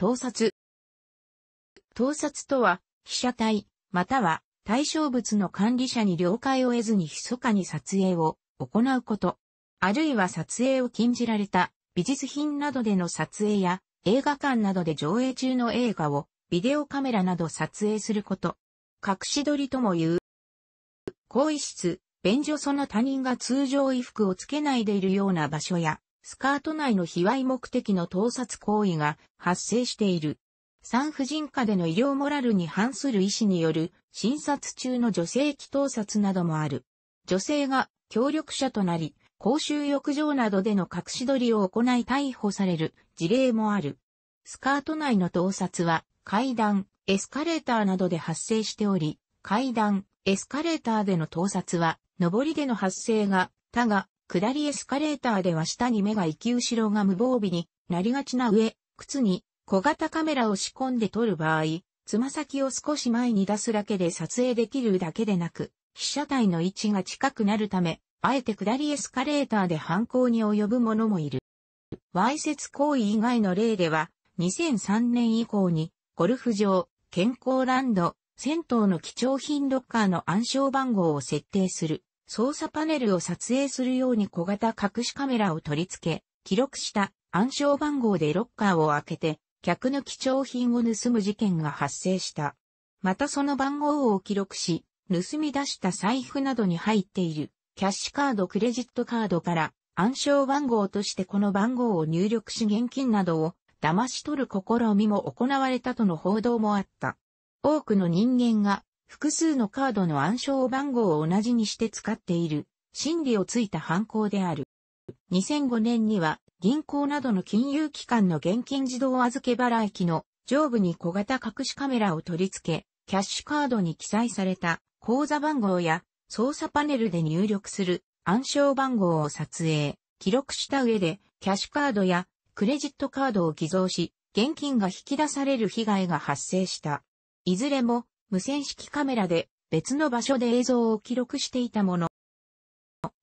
盗撮。盗撮とは、被写体、または対象物の管理者に了解を得ずに密かに撮影を行うこと。あるいは撮影を禁じられた美術品などでの撮影や映画館などで上映中の映画をビデオカメラなど撮影すること。隠し撮りとも言う。更衣室、便所その他人が通常衣服をつけないでいるような場所や、スカート内の卑猥目的の盗撮行為が発生している。産婦人科での医療モラルに反する医師による診察中の女性器盗撮などもある。女性が協力者となり、公衆浴場などでの隠し撮りを行い逮捕される事例もある。スカート内の盗撮は階段、エスカレーターなどで発生しており、階段、エスカレーターでの盗撮は上りでの発生が他が下りエスカレーターでは下に目が行き後ろが無防備になりがちな上、靴に小型カメラを仕込んで撮る場合、つま先を少し前に出すだけで撮影できるだけでなく、被写体の位置が近くなるため、あえて下りエスカレーターで犯行に及ぶ者もいる。わいせつ行為以外の例では、2003年以降に、ゴルフ場、健康ランド、銭湯の貴重品ロッカーの暗証番号を設定する。操作パネルを撮影するように小型隠しカメラを取り付け、記録した暗証番号でロッカーを開けて、客の貴重品を盗む事件が発生した。またその番号を記録し、盗み出した財布などに入っているキャッシュカードクレジットカードから暗証番号としてこの番号を入力し現金などを騙し取る試みも行われたとの報道もあった。多くの人間が複数のカードの暗証番号を同じにして使っている、心理をついた犯行である。2005年には、銀行などの金融機関の現金自動預け払い機の上部に小型隠しカメラを取り付け、キャッシュカードに記載された口座番号や操作パネルで入力する暗証番号を撮影、記録した上でキャッシュカードやクレジットカードを偽造し、現金が引き出される被害が発生した。いずれも無線式カメラで別の場所で映像を記録していたもの。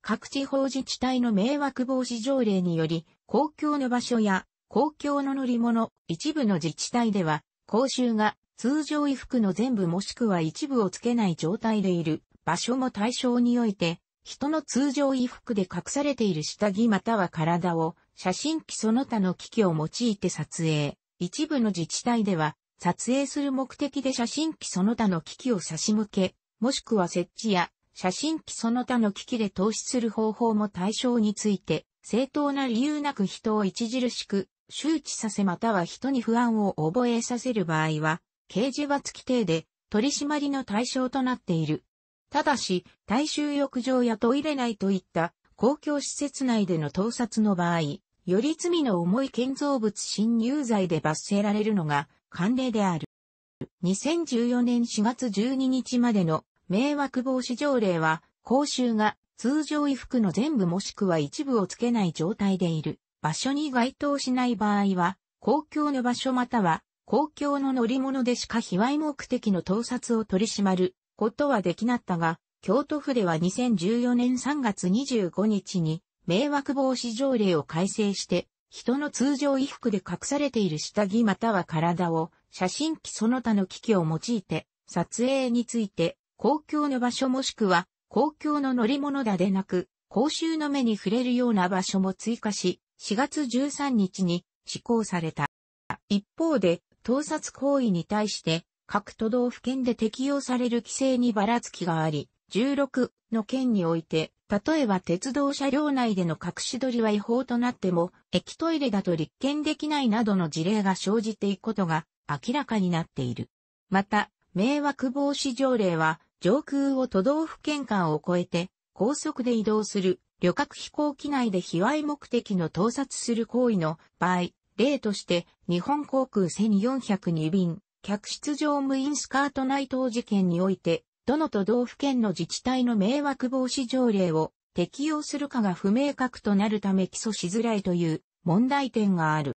各地方自治体の迷惑防止条例により、公共の場所や公共の乗り物、一部の自治体では、公衆が通常衣服の全部もしくは一部をつけない状態でいる場所も対象において、人の通常衣服で隠されている下着または体を写真機その他の機器を用いて撮影。一部の自治体では撮影する目的で写真機その他の機器を差し向け、もしくは設置や写真機その他の機器で投資する方法も対象について、正当な理由なく人を著しく周知させまたは人に不安を覚えさせる場合は、刑事罰規定で取り締まりの対象となっている。ただし、大衆浴場やトイレ内といった公共施設内での盗撮の場合、より罪の重い建造物侵入罪で罰せられるのが慣例である。2014年4月12日までの迷惑防止条例は、講習が通常衣服の全部もしくは一部をつけない状態でいる場所に該当しない場合は、公共の場所または公共の乗り物でしか卑猥目的の盗撮を取り締まることはできなったが、京都府では2014年3月25日に迷惑防止条例を改正して人の通常衣服で隠されている下着または体を写真機その他の機器を用いて撮影について公共の場所もしくは公共の乗り物だでなく公衆の目に触れるような場所も追加し4月13日に施行された。一方で盗撮行為に対して各都道府県で適用される規制にばらつきがあり、16の県において例えば鉄道車両内での隠し撮りは違法となっても、駅トイレだと立件できないなどの事例が生じていくことが明らかになっている。また、迷惑防止条例は、上空を都道府県間を越えて、高速で移動する旅客飛行機内で卑猥目的の盗撮する行為の場合、例として、日本航空1402便、客室乗務員スカート内藤事件において、どの都道府県の自治体の迷惑防止条例を適用するかが不明確となるため起訴しづらいという問題点がある。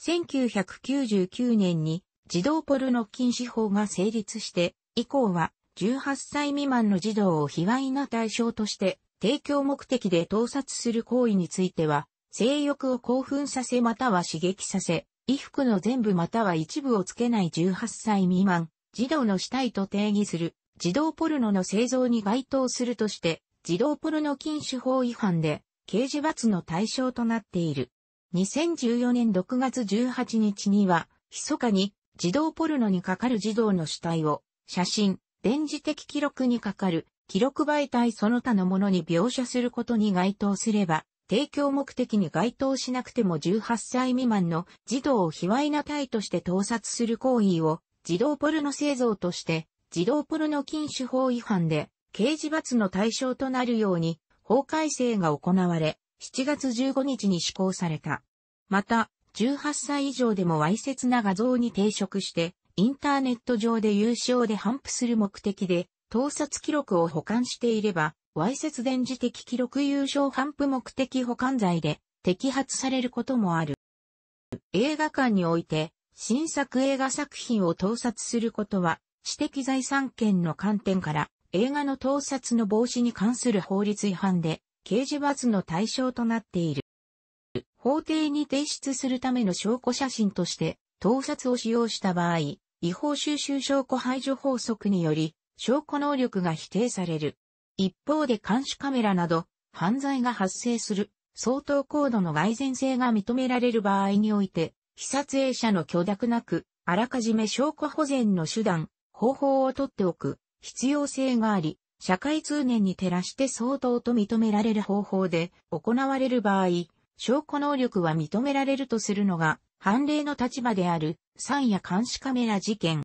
1999年に児童ポルノ禁止法が成立して以降は18歳未満の児童を卑猥な対象として提供目的で盗撮する行為については性欲を興奮させまたは刺激させ衣服の全部または一部をつけない18歳未満児童の死体と定義する児童ポルノの製造に該当するとして、児童ポルノ禁止法違反で、刑事罰の対象となっている。2014年6月18日には、密かに児童ポルノにかかる児童の主体を、写真、電磁的記録にかかる、記録媒体その他のものに描写することに該当すれば、提供目的に該当しなくても18歳未満の児童を卑猥な体として盗撮する行為を児童ポルノ製造として自動プロの禁止法違反で刑事罰の対象となるように法改正が行われ、7月15日に施行された。また、18歳以上でもわいせつな画像に抵触して、インターネット上で有償で反復する目的で、盗撮記録を保管していれば、わいせつ電磁的記録有償反復目的保管罪で摘発されることもある。映画館において、新作映画作品を盗撮することは、知的財産権の観点から映画の盗撮の防止に関する法律違反で刑事罰の対象となっている。法廷に提出するための証拠写真として盗撮を使用した場合、違法収集証拠排除法則により証拠能力が否定される。一方で監視カメラなど犯罪が発生する相当高度の外然性が認められる場合において、被撮影者の許諾なく、あらかじめ証拠保全の手段、方法をとっておく必要性があり、社会通念に照らして相当と認められる方法で行われる場合、証拠能力は認められるとするのが判例の立場である三夜監視カメラ事件。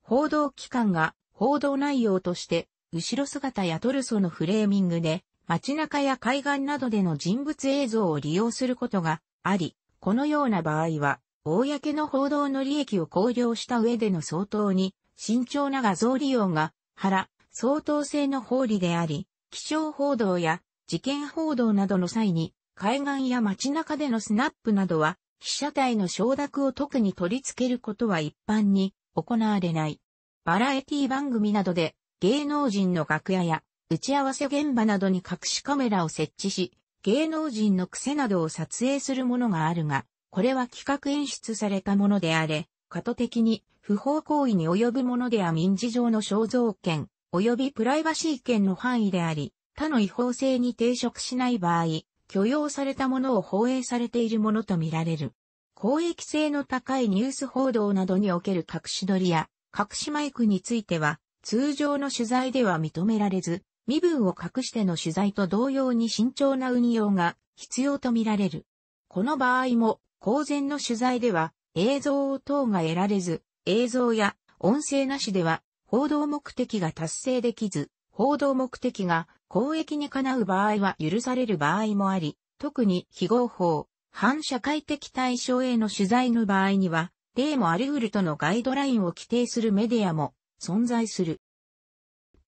報道機関が報道内容として後ろ姿やトルソのフレーミングで街中や海岸などでの人物映像を利用することがあり、このような場合は公の報道の利益を考慮した上での相当に、慎重な画像利用が、原、相当性の法理であり、気象報道や事件報道などの際に、海岸や街中でのスナップなどは、被写体の承諾を特に取り付けることは一般に行われない。バラエティ番組などで芸能人の楽屋や打ち合わせ現場などに隠しカメラを設置し、芸能人の癖などを撮影するものがあるが、これは企画演出されたものであれ、過渡的に不法行為に及ぶものでは民事上の肖像権、及びプライバシー権の範囲であり、他の違法性に抵触しない場合、許容されたものを放映されているものとみられる。公益性の高いニュース報道などにおける隠し撮りや隠しマイクについては、通常の取材では認められず、身分を隠しての取材と同様に慎重な運用が必要とみられる。この場合も公然の取材では映像等が得られず、映像や音声なしでは報道目的が達成できず、報道目的が公益にかなう場合は許される場合もあり、特に非合法、反社会的対象への取材の場合には、例もあり得るとのガイドラインを規定するメディアも存在する。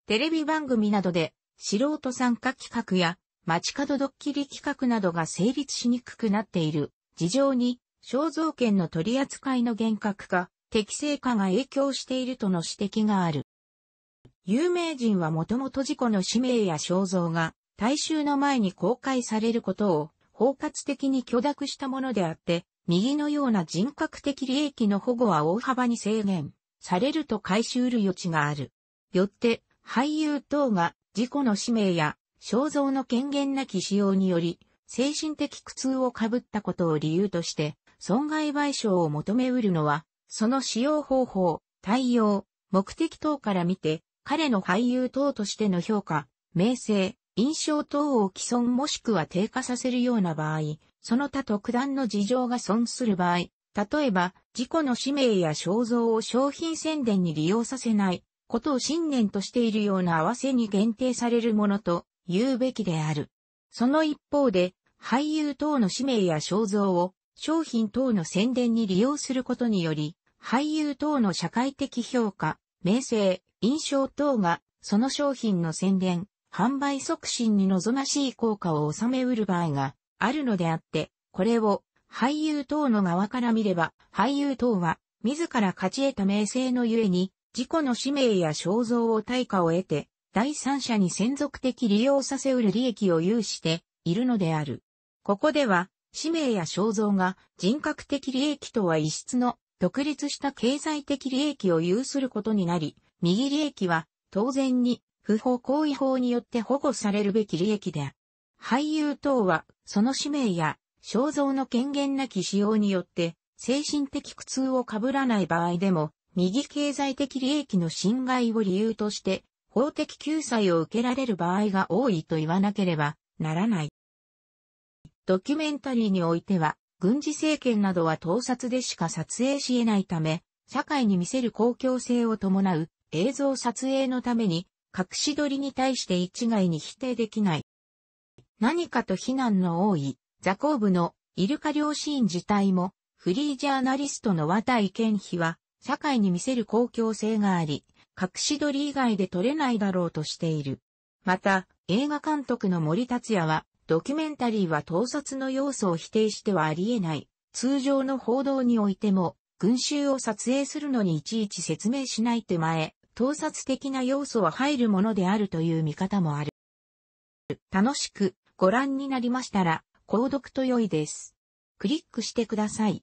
テレビ番組などで素人参加企画や街角ドッキリ企画などが成立しにくくなっている事情に肖像権の取り扱いの厳格化、適正化が影響しているとの指摘がある。有名人はもともと自己の氏名や肖像が大衆の前に公開されることを包括的に許諾したものであって、右のような人格的利益の保護は大幅に制限されると回収る余地がある。よって、俳優等が自己の氏名や肖像の権限なき使用により、精神的苦痛をかぶったことを理由として、損害賠償を求めうるのは、その使用方法、対応、目的等から見て、彼の俳優等としての評価、名声、印象等を既存もしくは低下させるような場合、その他特段の事情が損する場合、例えば、自己の使命や肖像を商品宣伝に利用させないことを信念としているような合わせに限定されるものと言うべきである。その一方で、俳優等の氏名や肖像を商品等の宣伝に利用することにより、俳優等の社会的評価、名声、印象等がその商品の宣伝、販売促進に望ましい効果を収めうる場合があるのであって、これを俳優等の側から見れば、俳優等は自ら勝ち得た名声のゆえに、自己の使命や肖像を対価を得て、第三者に専属的利用させうる利益を有しているのである。ここでは、使命や肖像が人格的利益とは異質の独立した経済的利益を有することになり、右利益は当然に不法行為法によって保護されるべき利益で、俳優等はその使命や肖像の権限なき使用によって精神的苦痛を被らない場合でも、右経済的利益の侵害を理由として法的救済を受けられる場合が多いと言わなければならない。ドキュメンタリーにおいては、軍事政権などは盗撮でしか撮影し得ないため、社会に見せる公共性を伴う映像撮影のために、隠し撮りに対して一概に否定できない。何かと非難の多い、ザコーブのイルカ両シーン自体も、フリージャーナリストの和田健比は、社会に見せる公共性があり、隠し撮り以外で撮れないだろうとしている。また、映画監督の森達也は、ドキュメンタリーは盗撮の要素を否定してはありえない。通常の報道においても、群衆を撮影するのにいちいち説明しない手前、盗撮的な要素は入るものであるという見方もある。楽しくご覧になりましたら、購読と良いです。クリックしてください。